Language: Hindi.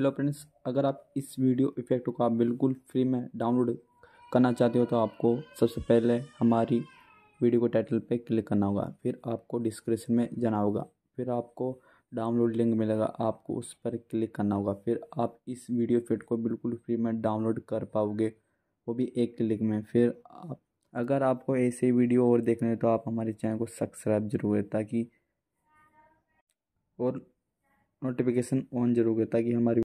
हेलो फ्रेंड्स अगर आप इस वीडियो इफेक्ट को आप बिल्कुल फ्री में डाउनलोड करना चाहते हो तो आपको सबसे पहले हमारी वीडियो को टाइटल पे क्लिक करना होगा फिर आपको डिस्क्रिप्शन में जाना होगा फिर आपको डाउनलोड लिंक मिलेगा आपको उस पर क्लिक करना होगा फिर आप इस वीडियो इफेक्ट को बिल्कुल फ्री में डाउनलोड कर पाओगे वो भी एक क्लिक में फिर आप अगर आपको ऐसे वीडियो और देखने तो आप हमारे चैनल को सब्सक्राइब जरूर करें ताकि और नोटिफिकेशन ऑन जरूर करें ताकि हमारी